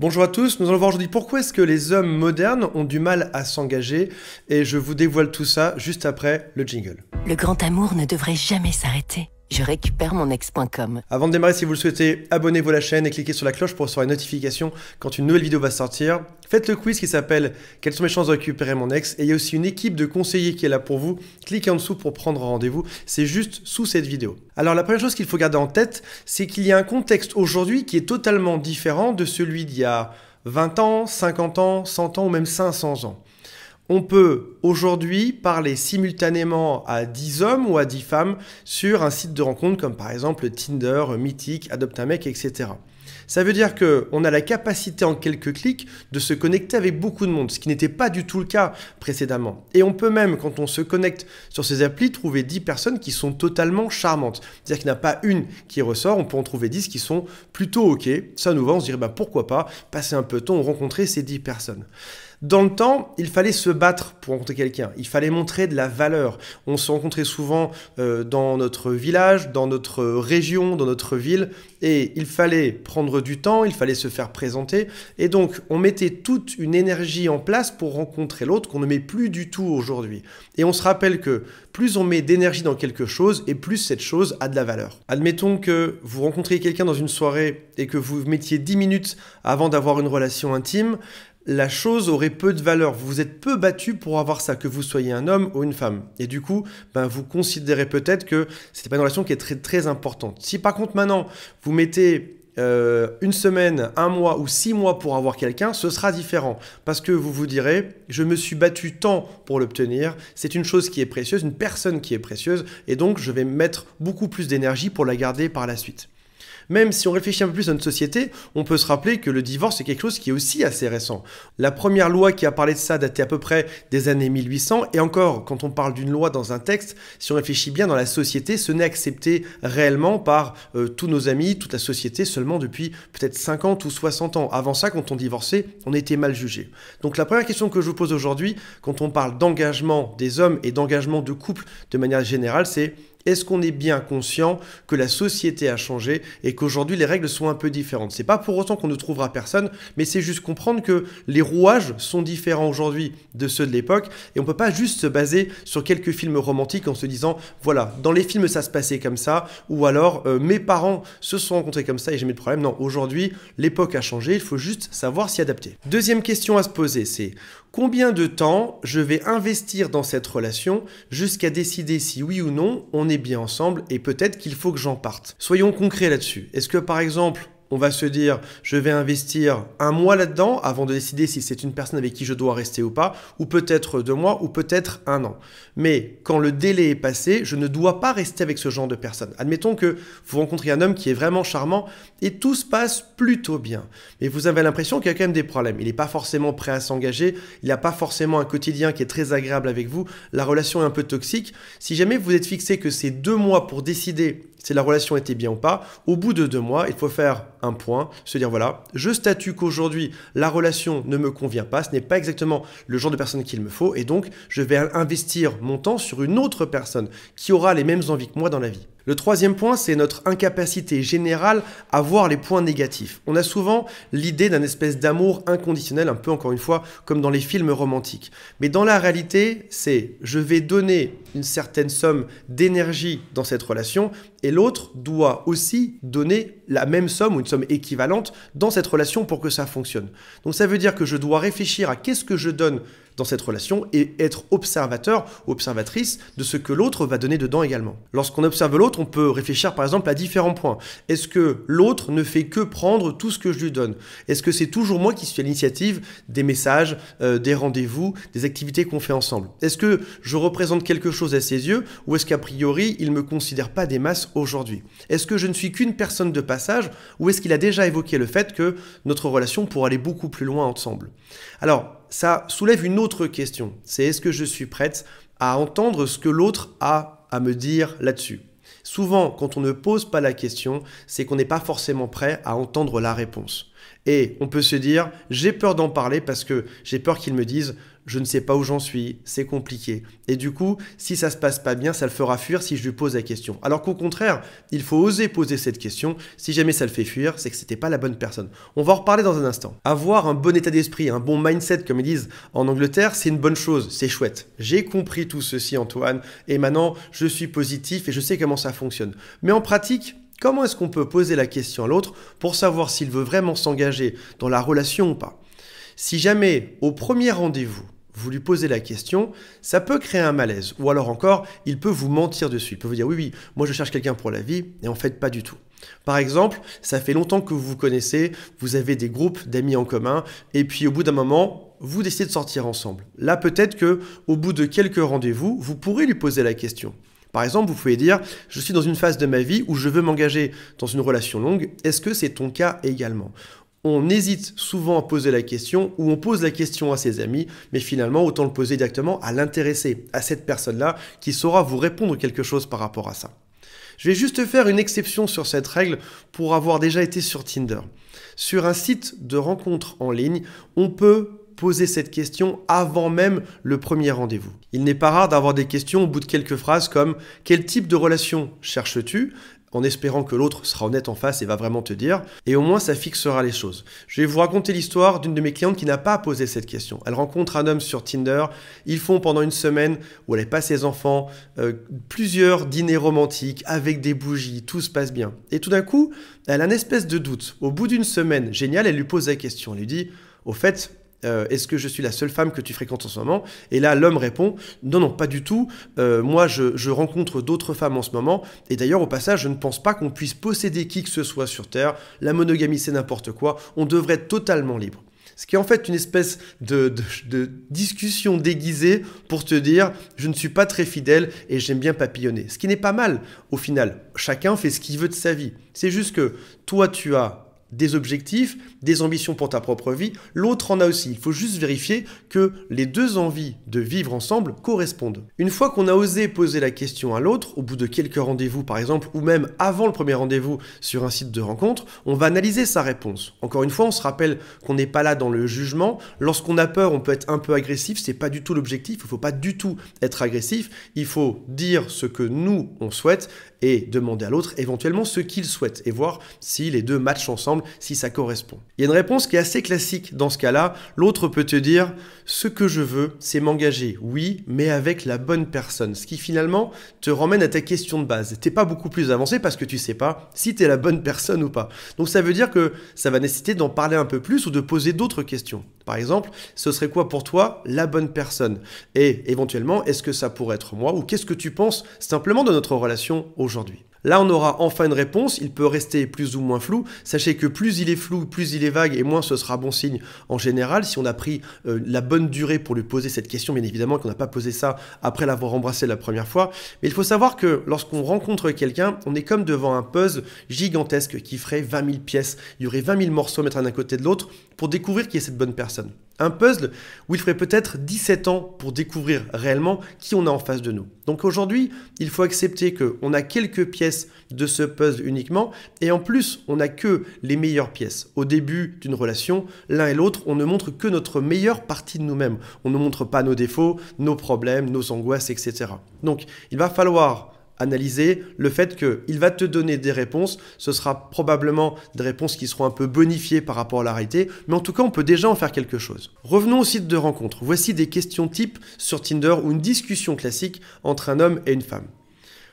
Bonjour à tous, nous allons voir aujourd'hui pourquoi est-ce que les hommes modernes ont du mal à s'engager et je vous dévoile tout ça juste après le jingle. Le grand amour ne devrait jamais s'arrêter je récupère mon ex.com. Avant de démarrer, si vous le souhaitez, abonnez-vous à la chaîne et cliquez sur la cloche pour recevoir une notification quand une nouvelle vidéo va sortir. Faites le quiz qui s'appelle Quelles sont mes chances de récupérer mon ex Et il y a aussi une équipe de conseillers qui est là pour vous. Cliquez en dessous pour prendre rendez-vous. C'est juste sous cette vidéo. Alors la première chose qu'il faut garder en tête, c'est qu'il y a un contexte aujourd'hui qui est totalement différent de celui d'il y a 20 ans, 50 ans, 100 ans ou même 500 ans on peut aujourd'hui parler simultanément à 10 hommes ou à 10 femmes sur un site de rencontre comme par exemple Tinder, Mythic, Adopt un mec, etc. Ça veut dire qu'on a la capacité en quelques clics de se connecter avec beaucoup de monde, ce qui n'était pas du tout le cas précédemment. Et on peut même, quand on se connecte sur ces applis, trouver 10 personnes qui sont totalement charmantes. C'est-à-dire qu'il n'y en a pas une qui ressort, on peut en trouver 10 qui sont plutôt OK. Ça nous va, on se dirait bah, pourquoi pas passer un peu de temps, rencontrer ces 10 personnes. Dans le temps, il fallait se battre pour rencontrer quelqu'un, il fallait montrer de la valeur. On se rencontrait souvent euh, dans notre village, dans notre région, dans notre ville, et il fallait prendre du temps, il fallait se faire présenter, et donc on mettait toute une énergie en place pour rencontrer l'autre qu'on ne met plus du tout aujourd'hui. Et on se rappelle que plus on met d'énergie dans quelque chose, et plus cette chose a de la valeur. Admettons que vous rencontriez quelqu'un dans une soirée et que vous mettiez 10 minutes avant d'avoir une relation intime, la chose aurait peu de valeur. Vous vous êtes peu battu pour avoir ça, que vous soyez un homme ou une femme. Et du coup, ben, vous considérez peut-être que n'est pas une relation qui est très très importante. Si par contre maintenant vous mettez euh, une semaine, un mois ou six mois pour avoir quelqu'un, ce sera différent. Parce que vous vous direz, je me suis battu tant pour l'obtenir, c'est une chose qui est précieuse, une personne qui est précieuse, et donc je vais mettre beaucoup plus d'énergie pour la garder par la suite. Même si on réfléchit un peu plus à notre société, on peut se rappeler que le divorce est quelque chose qui est aussi assez récent. La première loi qui a parlé de ça datait à peu près des années 1800, et encore, quand on parle d'une loi dans un texte, si on réfléchit bien dans la société, ce n'est accepté réellement par euh, tous nos amis, toute la société, seulement depuis peut-être 50 ou 60 ans. Avant ça, quand on divorçait, on était mal jugé. Donc la première question que je vous pose aujourd'hui, quand on parle d'engagement des hommes et d'engagement de couple de manière générale, c'est est-ce qu'on est bien conscient que la société a changé et qu'aujourd'hui les règles sont un peu différentes C'est pas pour autant qu'on ne trouvera personne, mais c'est juste comprendre que les rouages sont différents aujourd'hui de ceux de l'époque et on peut pas juste se baser sur quelques films romantiques en se disant voilà, dans les films ça se passait comme ça ou alors euh, mes parents se sont rencontrés comme ça et j'ai mis de problème. Non, aujourd'hui l'époque a changé, il faut juste savoir s'y adapter. Deuxième question à se poser, c'est Combien de temps je vais investir dans cette relation jusqu'à décider si oui ou non on est bien ensemble et peut-être qu'il faut que j'en parte. Soyons concrets là-dessus. Est-ce que par exemple on va se dire, je vais investir un mois là-dedans avant de décider si c'est une personne avec qui je dois rester ou pas, ou peut-être deux mois, ou peut-être un an. Mais quand le délai est passé, je ne dois pas rester avec ce genre de personne. Admettons que vous rencontrez un homme qui est vraiment charmant et tout se passe plutôt bien. Mais vous avez l'impression qu'il y a quand même des problèmes. Il n'est pas forcément prêt à s'engager, il n'a pas forcément un quotidien qui est très agréable avec vous, la relation est un peu toxique. Si jamais vous êtes fixé que c'est deux mois pour décider si la relation était bien ou pas, au bout de deux mois, il faut faire un point, se dire voilà, je statue qu'aujourd'hui la relation ne me convient pas, ce n'est pas exactement le genre de personne qu'il me faut, et donc je vais investir mon temps sur une autre personne qui aura les mêmes envies que moi dans la vie. Le troisième point, c'est notre incapacité générale à voir les points négatifs. On a souvent l'idée d'un espèce d'amour inconditionnel, un peu encore une fois comme dans les films romantiques. Mais dans la réalité, c'est je vais donner une certaine somme d'énergie dans cette relation et l'autre doit aussi donner la même somme ou une somme équivalente dans cette relation pour que ça fonctionne. Donc ça veut dire que je dois réfléchir à qu'est-ce que je donne dans cette relation et être observateur, ou observatrice de ce que l'autre va donner dedans également. Lorsqu'on observe l'autre, on peut réfléchir par exemple à différents points. Est-ce que l'autre ne fait que prendre tout ce que je lui donne Est-ce que c'est toujours moi qui suis à l'initiative des messages, euh, des rendez-vous, des activités qu'on fait ensemble Est-ce que je représente quelque chose à ses yeux ou est-ce qu'a priori il ne me considère pas des masses aujourd'hui Est-ce que je ne suis qu'une personne de passage ou est-ce qu'il a déjà évoqué le fait que notre relation pourrait aller beaucoup plus loin ensemble Alors, ça soulève une autre question. C'est est-ce que je suis prête à entendre ce que l'autre a à me dire là-dessus Souvent, quand on ne pose pas la question, c'est qu'on n'est pas forcément prêt à entendre la réponse. Et on peut se dire, j'ai peur d'en parler parce que j'ai peur qu'ils me disent, je ne sais pas où j'en suis, c'est compliqué. Et du coup, si ça se passe pas bien, ça le fera fuir si je lui pose la question. Alors qu'au contraire, il faut oser poser cette question. Si jamais ça le fait fuir, c'est que c'était pas la bonne personne. On va en reparler dans un instant. Avoir un bon état d'esprit, un bon mindset, comme ils disent en Angleterre, c'est une bonne chose, c'est chouette. J'ai compris tout ceci, Antoine, et maintenant je suis positif et je sais comment ça fonctionne. Mais en pratique, Comment est-ce qu'on peut poser la question à l'autre pour savoir s'il veut vraiment s'engager dans la relation ou pas Si jamais, au premier rendez-vous, vous lui posez la question, ça peut créer un malaise. Ou alors encore, il peut vous mentir dessus. Il peut vous dire oui, oui, moi je cherche quelqu'un pour la vie, et en fait pas du tout. Par exemple, ça fait longtemps que vous vous connaissez, vous avez des groupes d'amis en commun, et puis au bout d'un moment, vous décidez de sortir ensemble. Là, peut-être que, au bout de quelques rendez-vous, vous pourrez lui poser la question. Par exemple, vous pouvez dire, je suis dans une phase de ma vie où je veux m'engager dans une relation longue, est-ce que c'est ton cas également on hésite souvent à poser la question ou on pose la question à ses amis, mais finalement autant le poser directement à l'intéressé, à cette personne-là qui saura vous répondre quelque chose par rapport à ça. Je vais juste faire une exception sur cette règle pour avoir déjà été sur Tinder. Sur un site de rencontre en ligne, on peut poser cette question avant même le premier rendez-vous. Il n'est pas rare d'avoir des questions au bout de quelques phrases comme Quel type de relation cherches-tu en espérant que l'autre sera honnête en face et va vraiment te dire, et au moins ça fixera les choses. Je vais vous raconter l'histoire d'une de mes clientes qui n'a pas posé cette question. Elle rencontre un homme sur Tinder, ils font pendant une semaine où elle n'est pas ses enfants, euh, plusieurs dîners romantiques avec des bougies, tout se passe bien. Et tout d'un coup, elle a une espèce de doute. Au bout d'une semaine, génial, elle lui pose la question, elle lui dit, au fait, euh, est-ce que je suis la seule femme que tu fréquentes en ce moment Et là, l'homme répond, non, non, pas du tout. Euh, moi, je, rencontre d'autres femmes en ce moment. Et d'ailleurs, au passage, je ne pense pas qu'on puisse posséder qui que ce soit sur Terre. La monogamie, c'est n'importe quoi. On devrait être totalement libre. Ce qui est en fait une espèce de, discussion déguisée pour te dire je ne suis pas très fidèle et j'aime bien papillonner. Ce qui n'est pas mal au final. Chacun fait ce qu'il veut de sa vie. C'est juste que toi tu as des objectifs, des ambitions pour ta propre vie, l'autre en a aussi. Il faut juste vérifier que les deux envies de vivre ensemble correspondent. Une fois qu'on a osé poser la question à l'autre, au bout de quelques rendez-vous par exemple, ou même avant le premier rendez-vous sur un site de rencontre, on va analyser sa réponse. Encore une fois, on se rappelle qu'on n'est pas là dans le jugement. Lorsqu'on a peur, on peut être un peu agressif, c'est pas du tout l'objectif, il ne faut pas du tout être agressif, il faut dire ce que nous on souhaite et demander à l'autre éventuellement ce qu'il souhaite et voir si les deux matchent ensemble si ça correspond. Il y a une réponse qui est assez classique dans ce cas-là. L'autre peut te dire ce que je veux, c'est m'engager, oui, mais avec la bonne personne. Ce qui finalement te ramène à ta question de base. T'es pas beaucoup plus avancé parce que tu sais pas si tu es la bonne personne ou pas. Donc ça veut dire que ça va nécessiter d'en parler un peu plus ou de poser d'autres questions. Par exemple, ce serait quoi pour toi la bonne personne Et éventuellement, est-ce que ça pourrait être moi ou qu'est-ce que tu penses simplement de notre relation aujourd'hui Là, on aura enfin une réponse. Il peut rester plus ou moins flou. Sachez que plus il est flou, plus il est vague, et moins ce sera bon signe en général. Si on a pris euh, la bonne durée pour lui poser cette question, bien évidemment qu'on n'a pas posé ça après l'avoir embrassé la première fois. Mais il faut savoir que lorsqu'on rencontre quelqu'un, on est comme devant un puzzle gigantesque qui ferait 20 000 pièces. Il y aurait 20 000 morceaux à mettre un à côté de l'autre pour découvrir qui est cette bonne personne un puzzle où il ferait peut-être 17 ans pour découvrir réellement qui on a en face de nous. Donc aujourd'hui, il faut accepter qu'on a quelques pièces de ce puzzle uniquement, et en plus, on n'a que les meilleures pièces. Au début d'une relation, l'un et l'autre, on ne montre que notre meilleure partie de nous-mêmes. On ne montre pas nos défauts, nos problèmes, nos angoisses, etc. Donc il va falloir analyser le fait qu'il va te donner des réponses. Ce sera probablement des réponses qui seront un peu bonifiées par rapport à la réalité, mais en tout cas, on peut déjà en faire quelque chose. Revenons au site de rencontre. Voici des questions types sur Tinder ou une discussion classique entre un homme et une femme.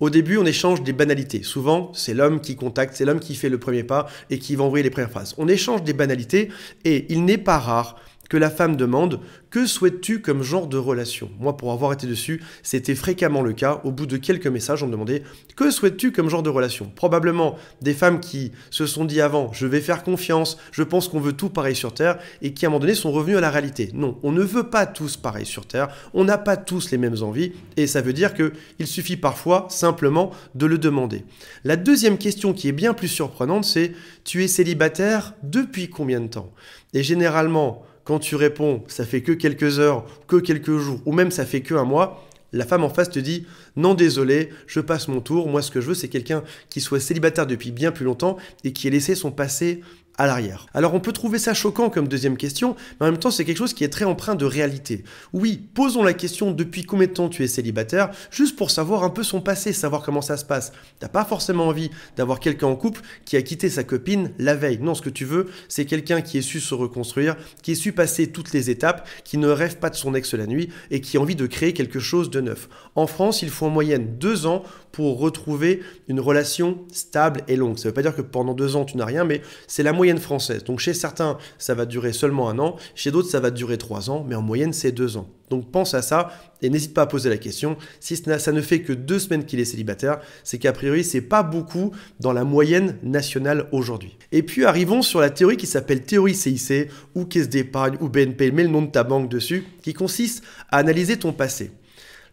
Au début, on échange des banalités. Souvent, c'est l'homme qui contacte, c'est l'homme qui fait le premier pas et qui va envoyer les premières phrases. On échange des banalités et il n'est pas rare que la femme demande Que souhaites-tu comme genre de relation Moi, pour avoir été dessus, c'était fréquemment le cas. Au bout de quelques messages, on me demandait Que souhaites-tu comme genre de relation Probablement des femmes qui se sont dit avant Je vais faire confiance, je pense qu'on veut tout pareil sur Terre, et qui à un moment donné sont revenues à la réalité. Non, on ne veut pas tous pareil sur Terre, on n'a pas tous les mêmes envies, et ça veut dire qu'il suffit parfois simplement de le demander. La deuxième question qui est bien plus surprenante, c'est Tu es célibataire depuis combien de temps Et généralement, quand tu réponds, ça fait que quelques heures, que quelques jours, ou même ça fait que un mois, la femme en face te dit non désolé, je passe mon tour, moi ce que je veux c'est quelqu'un qui soit célibataire depuis bien plus longtemps et qui ait laissé son passé l'arrière. Alors on peut trouver ça choquant comme deuxième question, mais en même temps c'est quelque chose qui est très empreint de réalité. Oui, posons la question depuis combien de temps tu es célibataire, juste pour savoir un peu son passé, savoir comment ça se passe. T'as pas forcément envie d'avoir quelqu'un en couple qui a quitté sa copine la veille. Non, ce que tu veux, c'est quelqu'un qui ait su se reconstruire, qui ait su passer toutes les étapes, qui ne rêve pas de son ex la nuit et qui a envie de créer quelque chose de neuf. En France, il faut en moyenne deux ans pour retrouver une relation stable et longue. Ça ne veut pas dire que pendant deux ans, tu n'as rien, mais c'est la moyenne française. Donc chez certains, ça va durer seulement un an, chez d'autres, ça va durer trois ans, mais en moyenne, c'est deux ans. Donc pense à ça et n'hésite pas à poser la question. Si ça ne fait que deux semaines qu'il est célibataire, c'est qu'a priori, c'est pas beaucoup dans la moyenne nationale aujourd'hui. Et puis arrivons sur la théorie qui s'appelle théorie CIC ou caisse d'épargne ou BNP, mets le nom de ta banque dessus, qui consiste à analyser ton passé.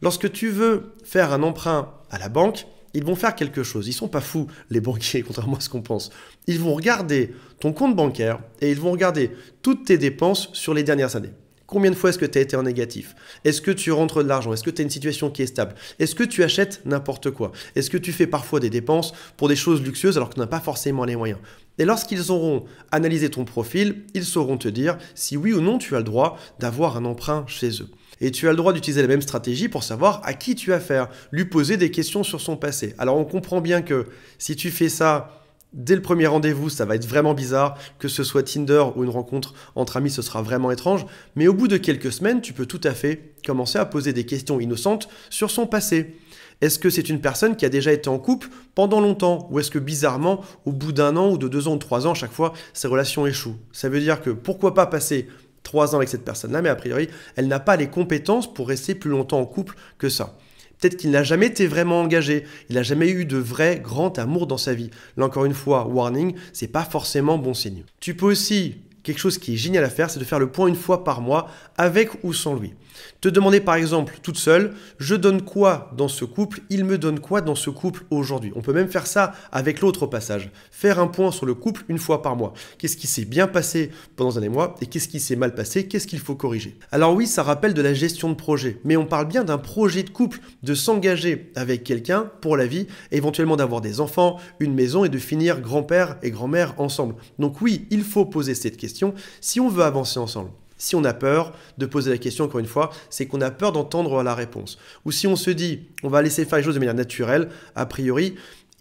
Lorsque tu veux faire un emprunt à la banque, ils vont faire quelque chose. Ils sont pas fous, les banquiers, contrairement à ce qu'on pense. Ils vont regarder ton compte bancaire et ils vont regarder toutes tes dépenses sur les dernières années. Combien de fois est-ce que tu as été en négatif Est-ce que tu rentres de l'argent Est-ce que tu as une situation qui est stable Est-ce que tu achètes n'importe quoi Est-ce que tu fais parfois des dépenses pour des choses luxueuses alors que tu n'as pas forcément les moyens Et lorsqu'ils auront analysé ton profil, ils sauront te dire si oui ou non tu as le droit d'avoir un emprunt chez eux. Et tu as le droit d'utiliser la même stratégie pour savoir à qui tu as affaire, lui poser des questions sur son passé. Alors on comprend bien que si tu fais ça dès le premier rendez-vous, ça va être vraiment bizarre, que ce soit Tinder ou une rencontre entre amis, ce sera vraiment étrange, mais au bout de quelques semaines, tu peux tout à fait commencer à poser des questions innocentes sur son passé. Est-ce que c'est une personne qui a déjà été en couple pendant longtemps Ou est-ce que bizarrement, au bout d'un an ou de deux ans ou de trois ans, à chaque fois, ses relations échouent Ça veut dire que pourquoi pas passer 3 ans avec cette personne-là, mais a priori, elle n'a pas les compétences pour rester plus longtemps en couple que ça. Peut-être qu'il n'a jamais été vraiment engagé, il n'a jamais eu de vrai grand amour dans sa vie. Là encore une fois, warning, c'est pas forcément bon signe. Tu peux aussi, quelque chose qui est génial à faire, c'est de faire le point une fois par mois avec ou sans lui. Te demander par exemple toute seule, je donne quoi dans ce couple, il me donne quoi dans ce couple aujourd'hui. On peut même faire ça avec l'autre passage. Faire un point sur le couple une fois par mois. Qu'est-ce qui s'est bien passé pendant un mois et qu'est-ce qui s'est mal passé, qu'est-ce qu'il faut corriger. Alors oui, ça rappelle de la gestion de projet, mais on parle bien d'un projet de couple, de s'engager avec quelqu'un pour la vie, éventuellement d'avoir des enfants, une maison et de finir grand-père et grand-mère ensemble. Donc oui, il faut poser cette question si on veut avancer ensemble si on a peur de poser la question, encore une fois, c'est qu'on a peur d'entendre la réponse. Ou si on se dit, on va laisser faire les choses de manière naturelle, a priori,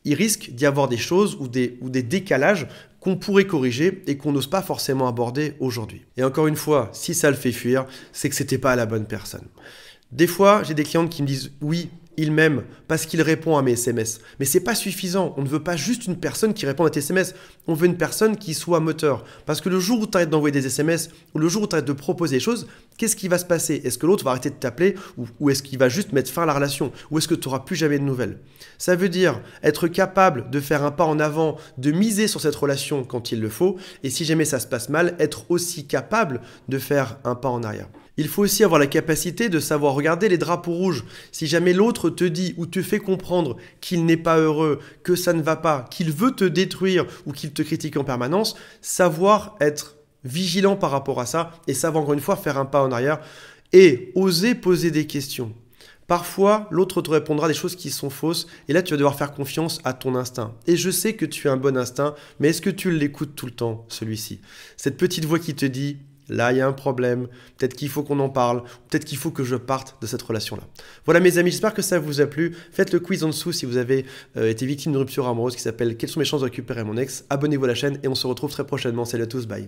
il risque d'y avoir des choses ou des, ou des décalages qu'on pourrait corriger et qu'on n'ose pas forcément aborder aujourd'hui. Et encore une fois, si ça le fait fuir, c'est que ce n'était pas la bonne personne. Des fois, j'ai des clientes qui me disent oui, il m'aime parce qu'il répond à mes SMS. Mais c'est pas suffisant. On ne veut pas juste une personne qui répond à tes SMS. On veut une personne qui soit moteur. Parce que le jour où tu arrêtes d'envoyer des SMS, ou le jour où tu arrêtes de proposer des choses, Qu'est-ce qui va se passer Est-ce que l'autre va arrêter de t'appeler ou, est-ce qu'il va juste mettre fin à la relation Ou est-ce que tu n'auras plus jamais de nouvelles Ça veut dire être capable de faire un pas en avant, de miser sur cette relation quand il le faut, et si jamais ça se passe mal, être aussi capable de faire un pas en arrière. Il faut aussi avoir la capacité de savoir regarder les drapeaux rouges. Si jamais l'autre te dit ou te fait comprendre qu'il n'est pas heureux, que ça ne va pas, qu'il veut te détruire ou qu'il te critique en permanence, savoir être vigilant par rapport à ça et savoir encore une fois faire un pas en arrière et oser poser des questions. Parfois, l'autre te répondra des choses qui sont fausses et là, tu vas devoir faire confiance à ton instinct. Et je sais que tu as un bon instinct, mais est-ce que tu l'écoutes tout le temps, celui-ci Cette petite voix qui te dit Là, il y a un problème. Peut-être qu'il faut qu'on en parle. Peut-être qu'il faut que je parte de cette relation-là. Voilà, mes amis, j'espère que ça vous a plu. Faites le quiz en dessous si vous avez euh, été victime d'une rupture amoureuse qui s'appelle Quelles sont mes chances de récupérer mon ex Abonnez-vous à la chaîne et on se retrouve très prochainement. Salut à tous, bye.